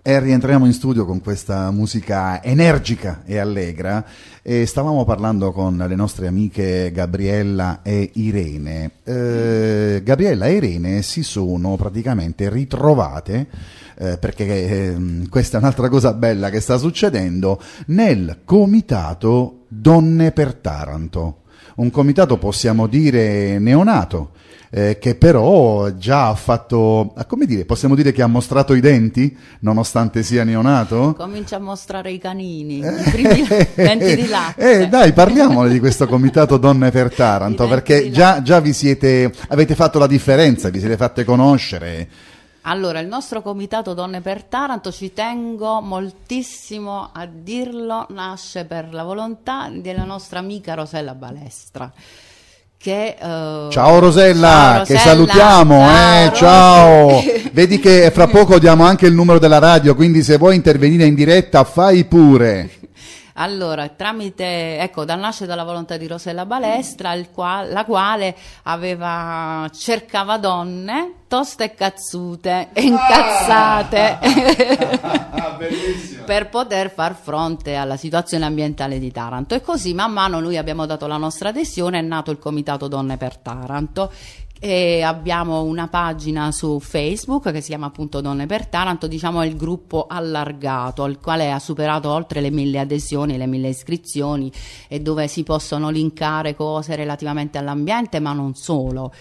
E rientriamo in studio con questa musica energica e allegra e stavamo parlando con le nostre amiche Gabriella e Irene. Eh, Gabriella e Irene si sono praticamente ritrovate, eh, perché eh, questa è un'altra cosa bella che sta succedendo, nel comitato Donne per Taranto un comitato possiamo dire neonato, eh, che però già ha fatto, ah, come dire, possiamo dire che ha mostrato i denti, nonostante sia neonato? Comincia a mostrare i canini, eh, i primi eh, denti di là Eh, dai, parliamone di questo comitato Donne per Taranto, perché già, già vi siete, avete fatto la differenza, vi siete fatte conoscere. Allora, il nostro comitato Donne per Taranto, ci tengo moltissimo a dirlo, nasce per la volontà della nostra amica Rosella Balestra. Che, uh... ciao, Rosella, ciao Rosella, che salutiamo, ciao. Eh, ciao. Vedi che fra poco diamo anche il numero della radio, quindi se vuoi intervenire in diretta fai pure. Allora, tramite, ecco, dal nasce dalla volontà di Rosella Balestra, qua, la quale aveva, cercava donne toste e cazzute e ah! incazzate ah, per poter far fronte alla situazione ambientale di Taranto. E così man mano noi abbiamo dato la nostra adesione, è nato il Comitato Donne per Taranto, e abbiamo una pagina su Facebook che si chiama appunto Donne per Taranto, diciamo il gruppo allargato al quale ha superato oltre le mille adesioni, le mille iscrizioni e dove si possono linkare cose relativamente all'ambiente ma non solo.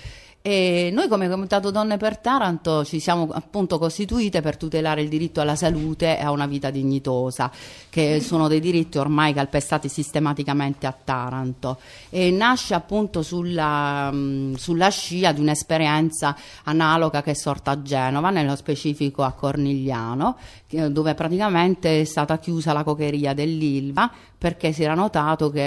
E noi come Comitato Donne per Taranto ci siamo appunto costituite per tutelare il diritto alla salute e a una vita dignitosa, che sono dei diritti ormai calpestati sistematicamente a Taranto. E nasce appunto sulla, sulla scia di un'esperienza analoga che è sorta a Genova, nello specifico a Cornigliano, dove praticamente è stata chiusa la cocheria dell'Ilva perché si era notato che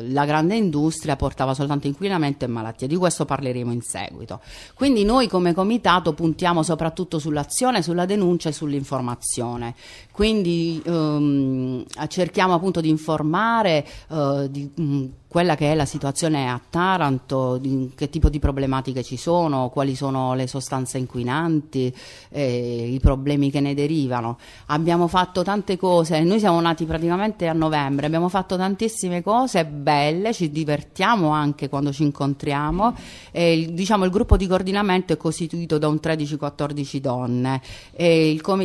eh, la grande industria portava soltanto inquinamento e malattie. Di questo parleremo in seguito. Quindi noi come comitato puntiamo soprattutto sull'azione, sulla denuncia e sull'informazione. Quindi ehm, cerchiamo appunto di informare eh, di mh, mm, quella che è la situazione a Taranto, di, che tipo di problematiche ci sono, quali sono le sostanze inquinanti, eh, i problemi che ne derivano. Abbiamo fatto tante cose, noi siamo nati praticamente veramente a novembre. Abbiamo fatto tantissime cose belle, ci divertiamo anche quando ci incontriamo. E, il, diciamo, il gruppo di coordinamento è costituito da un 13-14 donne.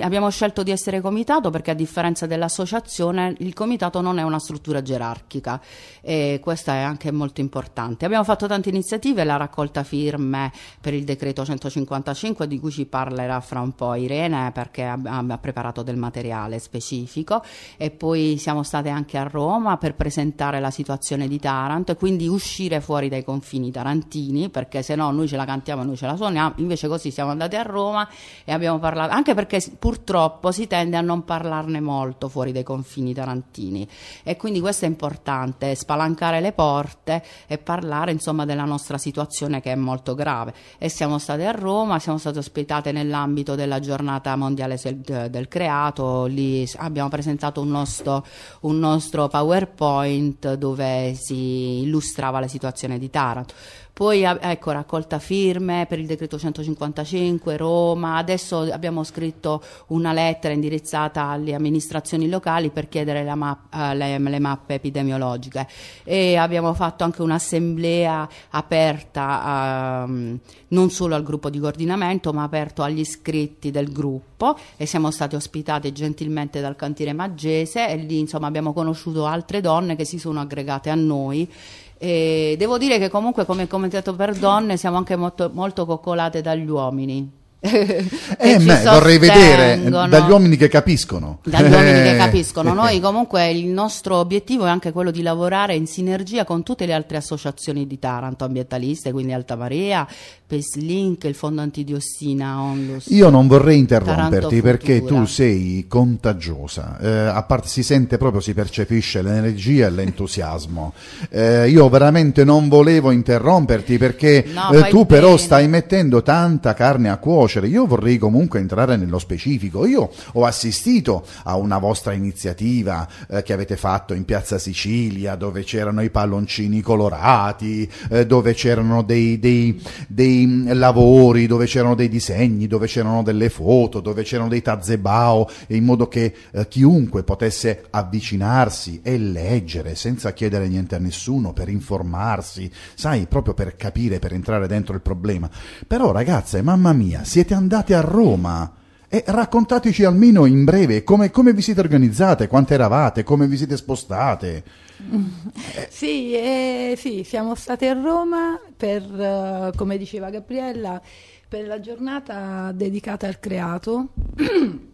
abbiamo scelto di essere comitato perché a differenza dell'associazione il comitato non è una struttura gerarchica e questo è anche molto importante. Abbiamo fatto tante iniziative, la raccolta firme per il decreto 155 di cui ci parlerà fra un po' Irene perché ha, ha preparato del materiale specifico e poi siamo state anche a Roma per presentare la situazione di Taranto e quindi uscire fuori dai confini tarantini perché se no noi ce la cantiamo e noi ce la suoniamo, invece così siamo andati a Roma e abbiamo parlato, anche perché purtroppo si tende a non parlarne molto fuori dai confini tarantini e quindi questo è importante, spalancare le porte e parlare insomma della nostra situazione che è molto grave e siamo state a Roma, siamo state ospitate nell'ambito della giornata mondiale del creato, lì abbiamo presentato un nostro un nostro PowerPoint dove si illustrava la situazione di Taranto. Poi ecco, raccolta firme per il decreto 155 Roma, adesso abbiamo scritto una lettera indirizzata alle amministrazioni locali per chiedere map eh, le, le, mappe epidemiologiche e abbiamo fatto anche un'assemblea aperta a, ehm, non solo al gruppo di coordinamento ma aperto agli iscritti del gruppo e siamo stati ospitati gentilmente dal cantiere Maggese e lì insomma abbiamo conosciuto altre donne che si sono aggregate a noi e devo dire che comunque come commentato per donne siamo anche molto, molto coccolate dagli uomini eh, me, vorrei vedere dagli uomini che capiscono. Dagli uomini che eh. capiscono. Noi comunque il nostro obiettivo è anche quello di lavorare in sinergia con tutte le altre associazioni di Taranto ambientaliste, quindi Alta Marea, PESLINK, il Fondo Antidiossina, Onlus. Io non vorrei interromperti perché tu sei contagiosa, eh, a parte si sente proprio, si percepisce l'energia e l'entusiasmo. Eh, io veramente non volevo interromperti perché no, eh, tu però stai mettendo tanta carne a cuocere conoscere, io vorrei comunque entrare nello specifico. Io ho assistito a una vostra iniziativa eh, che avete fatto in Piazza Sicilia, dove c'erano i palloncini colorati, eh, dove c'erano dei, dei, dei, mm, lavori, dove c'erano dei disegni, dove c'erano delle foto, dove c'erano dei tazebao, in modo che eh, chiunque potesse avvicinarsi e leggere senza chiedere niente a nessuno, per informarsi, sai, proprio per capire, per entrare dentro il problema. Però ragazze, mamma mia, siete siete andate a Roma. E raccontateci almeno in breve come, come vi siete organizzate, quante eravate, come vi siete spostate. Sì, eh, sì siamo state a Roma per, eh, come diceva Gabriella, per la giornata dedicata al creato.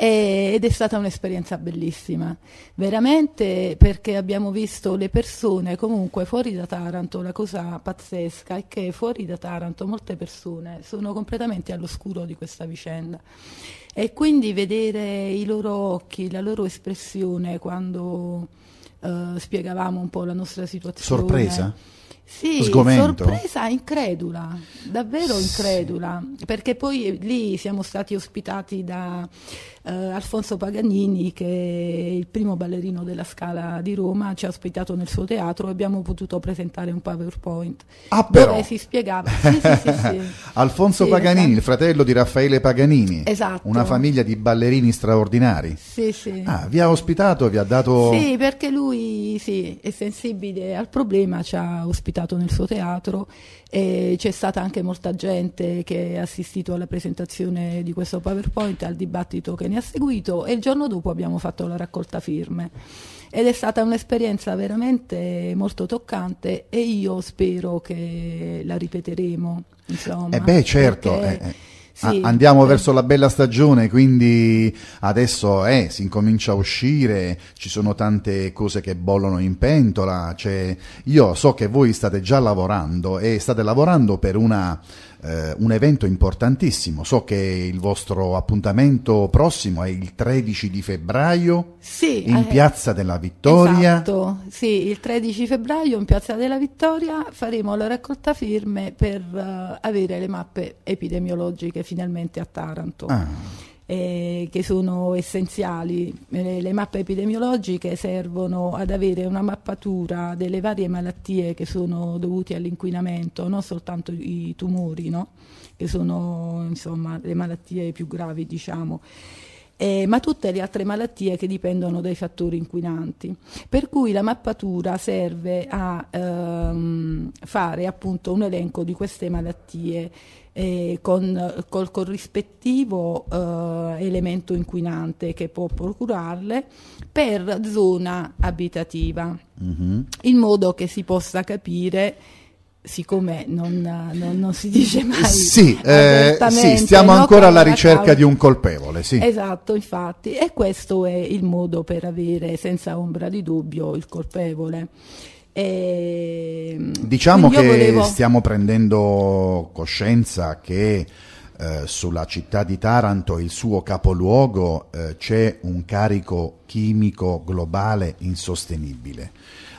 e, ed è stata un'esperienza bellissima, veramente perché abbiamo visto le persone comunque fuori da Taranto, la cosa pazzesca è che fuori da Taranto molte persone sono completamente all'oscuro di questa vicenda e quindi vedere i loro occhi, la loro espressione quando eh, spiegavamo un po' la nostra situazione. Sorpresa? Sì, Sgomento. sorpresa incredula, davvero incredula, sì. perché poi lì siamo stati ospitati da eh, Alfonso Paganini, che è il primo ballerino della Scala di Roma, ci ha ospitato nel suo teatro e abbiamo potuto presentare un PowerPoint ah, però. dove si spiegava. Sì, sì, sì, Alfonso Paganini, esatto. il fratello di Raffaele Paganini, esatto. una famiglia di ballerini straordinari. Ah, vi ha ospitato, vi ha dato... Sì, perché lui sì, è sensibile al problema, ci ha ospitato nel suo teatro e c'è stata anche molta gente che ha assistito alla presentazione di questo PowerPoint, al dibattito che ne ha seguito e il giorno dopo abbiamo fatto la raccolta firme. Ed è stata un'esperienza veramente molto toccante e io spero che la ripeteremo. Insomma, eh beh, certo. Perché... Eh, eh. Sì, andiamo sì. verso la bella stagione, quindi adesso eh, si incomincia a uscire, ci sono tante cose che bollono in pentola. Cioè, io so che voi state già lavorando e state lavorando per una eh, un evento importantissimo. So che il vostro appuntamento prossimo è il 13 di febbraio sì, in eh, Piazza della Vittoria. Esatto, sì, il 13 febbraio in Piazza della Vittoria faremo la raccolta firme per uh, avere le mappe epidemiologiche finalmente a Taranto. Ah eh, che sono essenziali. Eh, le, le, mappe epidemiologiche servono ad avere una mappatura delle varie malattie che sono dovute all'inquinamento, non soltanto i tumori, no? che sono insomma, le malattie più gravi. Diciamo eh, ma tutte le altre malattie che dipendono dai fattori inquinanti. Per cui la mappatura serve a ehm, fare appunto un elenco di queste malattie eh, con, col corrispettivo eh, elemento inquinante che può procurarle per zona abitativa, mm-hmm. in modo che si possa capire siccome non, non, non, si dice mai eh, sì, eh, sì stiamo no? ancora alla ricerca di un colpevole sì. esatto infatti e questo è il modo per avere senza ombra di dubbio il colpevole e... diciamo che volevo... stiamo prendendo coscienza che eh, sulla città di Taranto il suo capoluogo eh, c'è un carico chimico globale insostenibile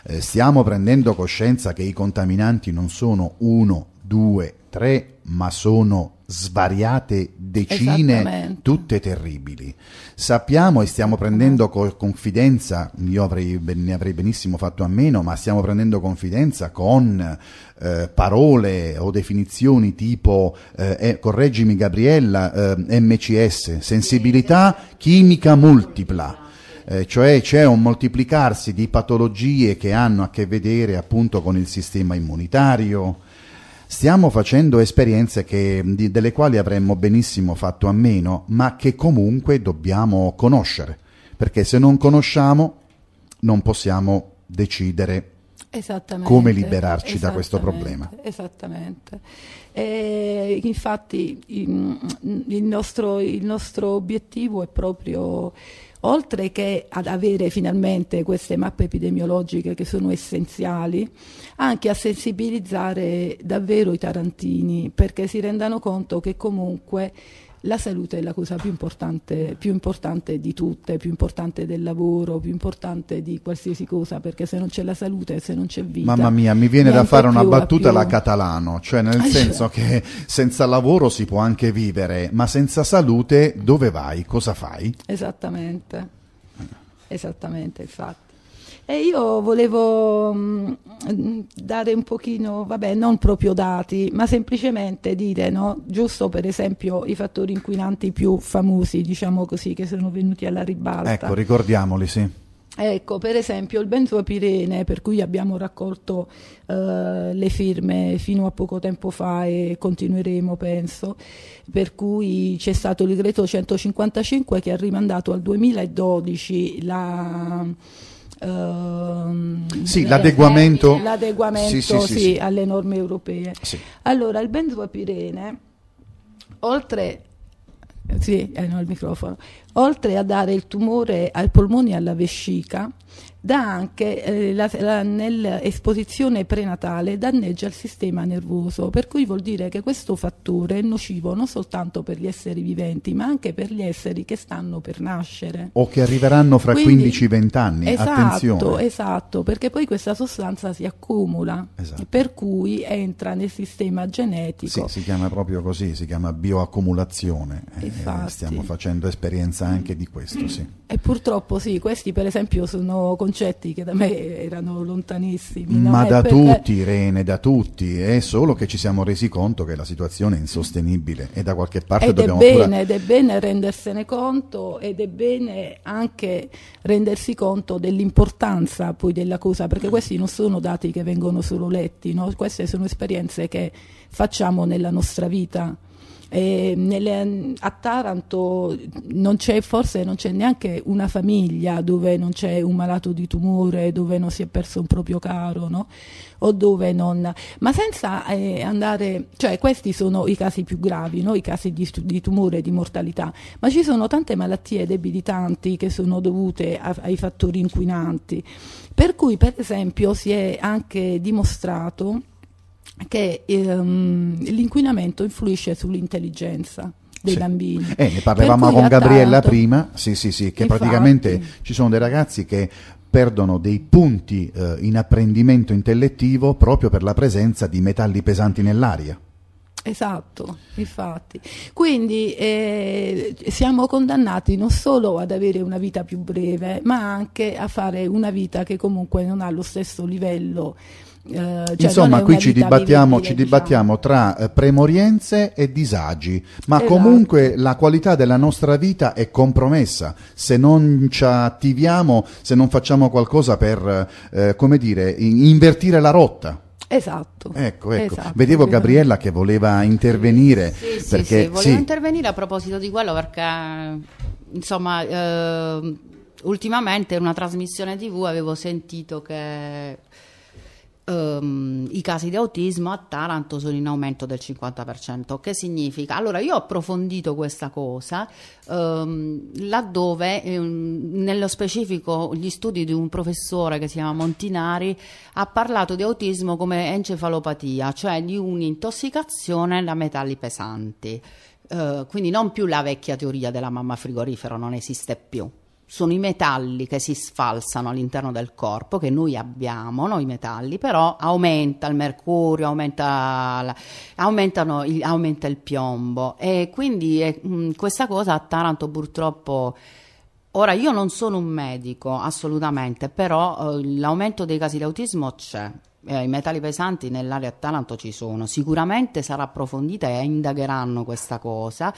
eh, stiamo prendendo coscienza che i contaminanti non sono uno, due, tre, ma sono svariate decine, tutte terribili. Sappiamo e stiamo prendendo mm. co- confidenza, io avrei, ne avrei benissimo fatto a meno, ma stiamo prendendo confidenza con eh, parole o definizioni tipo, eh, eh, correggimi Gabriella, eh, MCS, sensibilità chimica multipla eh, cioè c'è un moltiplicarsi di patologie che hanno a che vedere appunto con il sistema immunitario, stiamo facendo esperienze che, di, delle quali avremmo benissimo fatto a meno, ma che comunque dobbiamo conoscere, perché se non conosciamo non possiamo decidere come liberarci da questo problema. Esattamente. E infatti il nostro, il nostro obiettivo è proprio oltre che ad avere finalmente queste mappe epidemiologiche che sono essenziali, anche a sensibilizzare davvero i tarantini perché si rendano conto che comunque la salute è la cosa più importante, più importante, di tutte, più importante del lavoro, più importante di qualsiasi cosa, perché se non c'è la salute, se non c'è vita... Mamma mia, mi viene da fare una battuta alla più... catalano, cioè nel ah, cioè. senso che senza lavoro si può anche vivere, ma senza salute dove vai? Cosa fai? Esattamente, esattamente, infatti. E io volevo mm, dare un pochino, vabbè, non proprio dati, ma semplicemente dire, no? giusto per esempio i fattori inquinanti più famosi, diciamo così, che sono venuti alla ribalta. Ecco, ricordiamoli, sì. Ecco, per esempio il benzopirene, per cui abbiamo raccolto eh, le firme fino a poco tempo fa e continueremo, penso, per cui c'è stato il decreto 155 che ha rimandato al 2012 la Uh, sì, eh, l'adeguamento, eh, l'adeguamento sì, sì, sì, alle norme europee. Allora, il benzopirene, oltre, eh, no, oltre a dare il tumore ai polmoni e alla vescica, dà anche eh, nell'esposizione prenatale danneggia il sistema nervoso, per cui vuol dire che questo fattore è nocivo non soltanto per gli esseri viventi, ma anche per gli esseri che stanno per nascere. O che arriveranno fra 15-20 anni, esatto, attenzione. Esatto, perché poi questa sostanza si accumula, esatto. per cui entra nel sistema genetico. Sì, si chiama proprio così, si chiama bioaccumulazione. Eh, stiamo facendo esperienza anche di questo, sì. E purtroppo sì, questi per esempio sono concetti che da me erano lontanissimi. Ma no? da per... tutti, Irene, da tutti, è solo che ci siamo resi conto che la situazione è insostenibile e da qualche parte ed dobbiamo... È bene, pure... Ed è bene rendersene conto ed è bene anche rendersi conto dell'importanza poi della cosa, perché mm. questi non sono dati che vengono solo letti, no? queste sono esperienze che facciamo nella nostra vita. Eh, nelle, a Taranto non forse non c'è neanche una famiglia dove non c'è un malato di tumore, dove non si è perso un proprio caro, no? o dove non... Ma senza eh, andare... Cioè questi sono i casi più gravi, no? i casi di, di tumore, di mortalità, ma ci sono tante malattie debilitanti che sono dovute a, ai fattori inquinanti, per cui per esempio si è anche dimostrato che ehm, l'inquinamento influisce sull'intelligenza dei sì. bambini. Eh, ne parlavamo con Gabriella tanto. prima, sì, sì, sì, che Infatti. praticamente ci sono dei ragazzi che perdono dei punti eh, in apprendimento intellettivo proprio per la presenza di metalli pesanti nell'aria. Esatto, infatti. Quindi eh, siamo condannati non solo ad avere una vita più breve, ma anche a fare una vita che comunque non ha lo stesso livello eh, cioè Insomma, qui ci dibattiamo, vivibile, ci diciamo. dibattiamo diciamo. tra eh, premorienze e disagi, ma esatto. comunque la qualità della nostra vita è compromessa se non ci attiviamo, se non facciamo qualcosa per, eh, come dire, in invertire la rotta. Esatto. Ecco, ecco. Esatto, Vedevo esatto. Gabriella che voleva intervenire. Sì, sì, perché, sì, volevo intervenire a proposito di quello perché, insomma, eh, ultimamente in una trasmissione tv avevo sentito che um, i casi di autismo a Taranto sono in aumento del 50%. Che significa? Allora, io ho approfondito questa cosa um, laddove, um, nello specifico, gli studi di un professore che si chiama Montinari ha parlato di autismo come encefalopatia, cioè di un'intossicazione da metalli pesanti. Uh, quindi non più la vecchia teoria della mamma frigorifero non esiste più sono i metalli che si sfalsano all'interno del corpo, che noi abbiamo, no? i metalli, però aumenta il mercurio, aumenta, la, aumentano, il, aumenta il, piombo e quindi eh, mh, mm, questa cosa a Taranto purtroppo... Ora io non sono un medico assolutamente, però eh, l'aumento dei casi di autismo c'è. Eh, I metalli pesanti nell'area a Taranto ci sono, sicuramente sarà approfondita e indagheranno questa cosa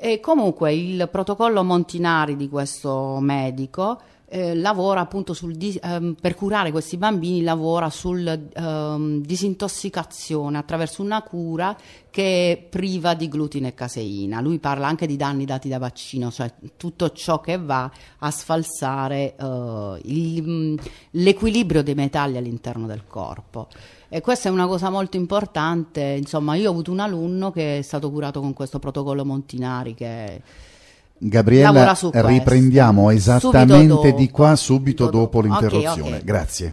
e comunque il protocollo Montinari di questo medico eh, lavora appunto sul ehm, per curare questi bambini lavora sulla ehm, disintossicazione attraverso una cura che è priva di glutine e caseina. Lui parla anche di danni dati da vaccino, cioè tutto ciò che va a sfalsare eh, mm, l'equilibrio dei metalli all'interno del corpo. E questa è una cosa molto importante. Insomma, io ho avuto un alunno che è stato curato con questo protocollo Montinari che... Gabriella, riprendiamo esattamente di qua subito dopo, dopo l'interruzione. Okay, okay. Grazie.